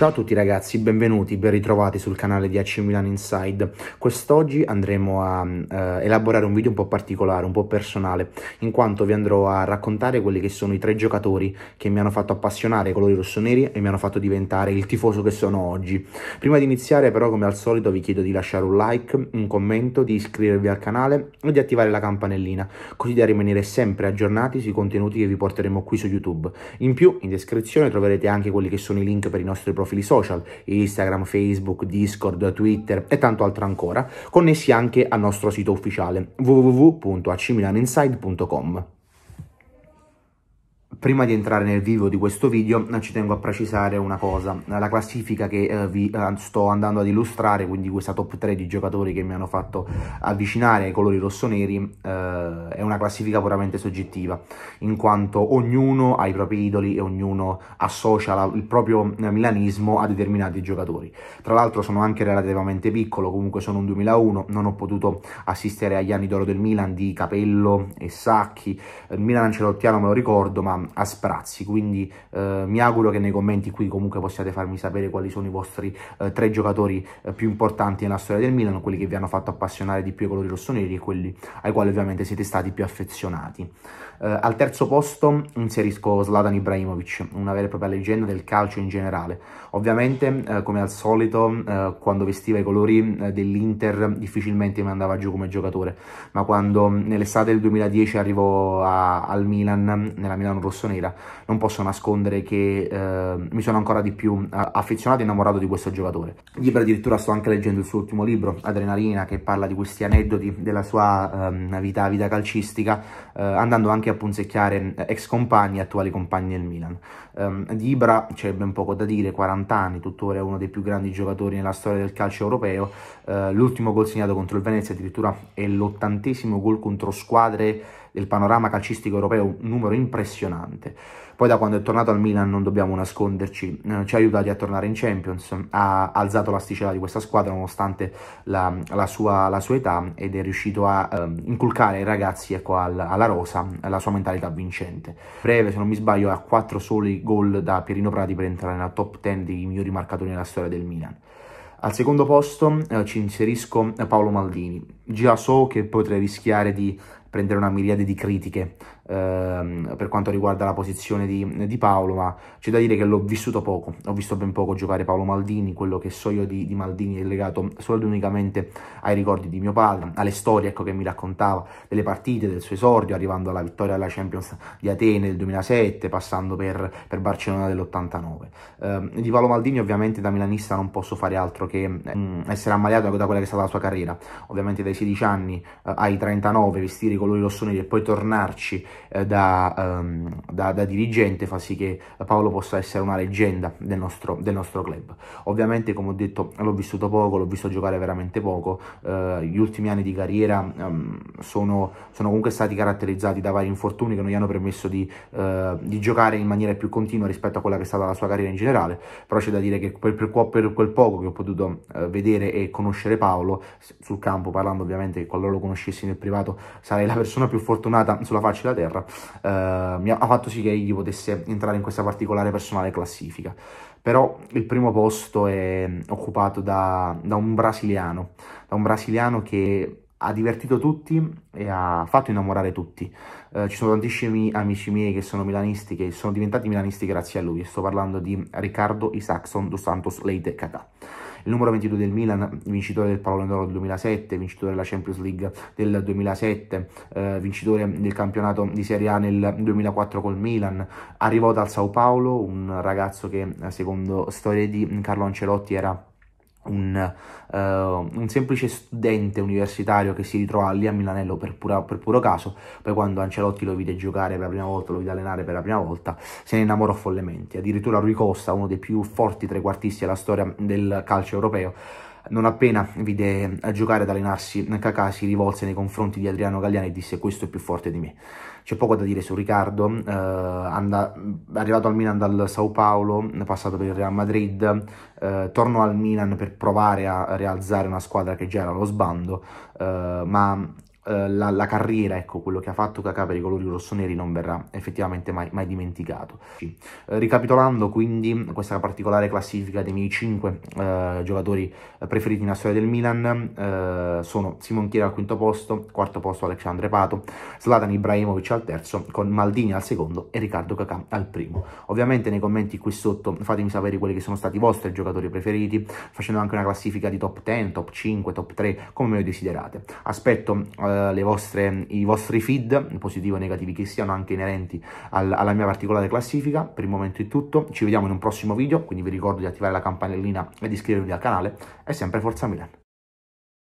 Ciao a tutti ragazzi, benvenuti, ben ritrovati sul canale di AC Milan Inside. Quest'oggi andremo a eh, elaborare un video un po' particolare, un po' personale, in quanto vi andrò a raccontare quelli che sono i tre giocatori che mi hanno fatto appassionare ai colori rossoneri e mi hanno fatto diventare il tifoso che sono oggi. Prima di iniziare però, come al solito, vi chiedo di lasciare un like, un commento, di iscrivervi al canale e di attivare la campanellina, così da rimanere sempre aggiornati sui contenuti che vi porteremo qui su YouTube. In più, in descrizione troverete anche quelli che sono i link per i nostri profili profili social, Instagram, Facebook, Discord, Twitter e tanto altro ancora, connessi anche al nostro sito ufficiale www.acmilaninside.com prima di entrare nel vivo di questo video ci tengo a precisare una cosa, la classifica che eh, vi eh, sto andando ad illustrare, quindi questa top 3 di giocatori che mi hanno fatto avvicinare ai colori rossoneri, eh, è una classifica puramente soggettiva, in quanto ognuno ha i propri idoli e ognuno associa la, il proprio eh, milanismo a determinati giocatori. Tra l'altro sono anche relativamente piccolo, comunque sono un 2001, non ho potuto assistere agli anni d'oro del Milan di Capello e Sacchi, il Milan Ancelottiano me lo ricordo, ma a sprazzi, quindi eh, mi auguro che nei commenti qui comunque possiate farmi sapere quali sono i vostri eh, tre giocatori eh, più importanti nella storia del Milan, quelli che vi hanno fatto appassionare di più i colori rossoneri e quelli ai quali ovviamente siete stati più affezionati. Eh, al terzo posto inserisco Slatan Ibrahimovic, una vera e propria leggenda del calcio in generale. Ovviamente, eh, come al solito, eh, quando vestiva i colori dell'Inter difficilmente mi andava giù come giocatore, ma quando nell'estate del 2010 arrivò a, al Milan, nella Milan Rossoneri, rosso nera, non posso nascondere che eh, mi sono ancora di più eh, affezionato e innamorato di questo giocatore. Libro addirittura sto anche leggendo il suo ultimo libro, Adrenalina, che parla di questi aneddoti della sua eh, vita, vita, calcistica, eh, andando anche a punzecchiare eh, ex compagni e attuali compagni del Milan. Ehm, di Ibra c'è ben poco da dire, 40 anni, tuttora è uno dei più grandi giocatori nella storia del calcio europeo, eh, l'ultimo gol segnato contro il Venezia addirittura è l'ottantesimo gol contro squadre del panorama calcistico europeo un numero impressionante. Poi da quando è tornato al Milan non dobbiamo nasconderci, eh, ci ha aiutati a tornare in Champions, ha alzato l'asticella di questa squadra nonostante la, la, sua, la sua, età ed è riuscito a eh, inculcare ai ragazzi ecco, al, alla rosa la sua mentalità vincente. Breve, se non mi sbaglio, ha 4 soli gol da Pierino Prati per entrare nella top 10 dei migliori marcatori nella storia del Milan. Al secondo posto eh, ci inserisco Paolo Maldini. Già so che potrei rischiare di prendere una miriade di critiche ehm, per quanto riguarda la posizione di, di, Paolo, ma c'è da dire che l'ho vissuto poco, ho visto ben poco giocare Paolo Maldini, quello che so io di, di Maldini è legato solo ed unicamente ai ricordi di mio padre, alle storie ecco, che mi raccontava delle partite, del suo esordio, arrivando alla vittoria alla Champions di Atene del 2007, passando per, per Barcellona dell'89. Eh, di Paolo Maldini ovviamente da milanista non posso fare altro che mh, mm, essere ammaliato da quella che è stata la sua carriera, ovviamente dai 16 anni eh, ai 39, vestire i colori rossoneri e poi tornarci eh, da, um, da, da, dirigente fa sì che Paolo possa essere una leggenda del nostro, del nostro club. Ovviamente, come ho detto, l'ho vissuto poco, l'ho visto giocare veramente poco, eh, gli ultimi anni di carriera um, sono, sono, comunque stati caratterizzati da vari infortuni che non gli hanno permesso di, eh, di, giocare in maniera più continua rispetto a quella che è stata la sua carriera in generale, però c'è da dire che per, per, per quel poco che ho potuto eh, vedere e conoscere Paolo sul campo, parlando ovviamente che qualora lo conoscessi nel privato sarei la persona più fortunata sulla faccia della terra, Inghilterra, eh, ha fatto sì che egli potesse entrare in questa particolare personale classifica. Però il primo posto è occupato da, da un brasiliano, da un brasiliano che ha divertito tutti e ha fatto innamorare tutti. Eh, ci sono tantissimi amici miei che sono milanisti, che sono diventati milanisti grazie a lui. Sto parlando di Riccardo Isaacson dos Santos Leite Catà. Il numero 22 del Milan, vincitore del Pallone d'Oro del 2007, vincitore della Champions League del 2007, eh, vincitore del campionato di Serie A nel 2004 col Milan, arrivò dal Sao Paolo, un ragazzo che secondo storie di Carlo Ancelotti era un, uh, un, semplice studente universitario che si ritrova lì a Milanello per, pura, per, puro caso, poi quando Ancelotti lo vide giocare per la prima volta, lo vide allenare per la prima volta, se ne innamorò follemente. Addirittura Rui Costa, uno dei più forti trequartisti della storia del calcio europeo, non appena vide eh, giocare ad allenarsi, eh, Kakà si rivolse nei confronti di Adriano Galliani e disse questo è più forte di me. C'è poco da dire su Riccardo, eh, anda, arrivato al Milan dal Sao Paolo, passato per il Real Madrid, eh, tornò al Milan per provare a rialzare una squadra che già era allo sbando, eh, ma eh, la, la, carriera, ecco, quello che ha fatto Kakà per i colori rossoneri non verrà effettivamente mai, mai dimenticato. Eh, ricapitolando quindi questa particolare classifica dei miei 5 eh, giocatori preferiti nella storia del Milan, eh, sono Simon Chiera al quinto posto, quarto posto Alexandre Pato, Slatan Ibrahimovic al terzo, con Maldini al secondo e Riccardo Kakà al primo. Ovviamente nei commenti qui sotto fatemi sapere quelli che sono stati i vostri giocatori preferiti, facendo anche una classifica di top 10, top 5, top 3, come me desiderate. Aspetto eh, eh, vostre, i vostri feed, positivi o negativi che siano, anche inerenti al, alla mia particolare classifica. Per il momento è tutto, ci vediamo in un prossimo video, quindi vi ricordo di attivare la campanellina e di iscrivervi al canale. E sempre Forza Milan!